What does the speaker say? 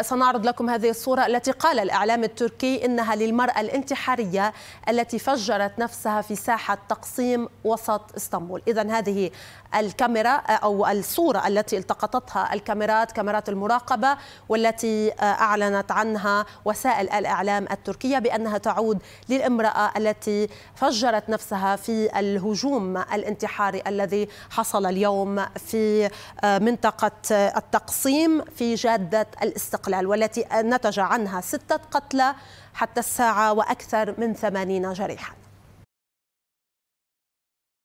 سنعرض لكم هذه الصورة التي قال الإعلام التركي إنها للمرأة الانتحارية التي فجرت نفسها في ساحة تقسيم وسط اسطنبول إذا هذه الكاميرا أو الصورة التي التقطتها الكاميرات كاميرات المراقبة والتي أعلنت عنها وسائل الإعلام التركية بأنها تعود للامرأة التي فجرت نفسها في الهجوم الانتحاري الذي حصل اليوم في منطقة التقسيم في جادة الاستقلال الاستقلال والتي نتج عنها ستة قتلى حتى الساعة وأكثر من ثمانين جريحاً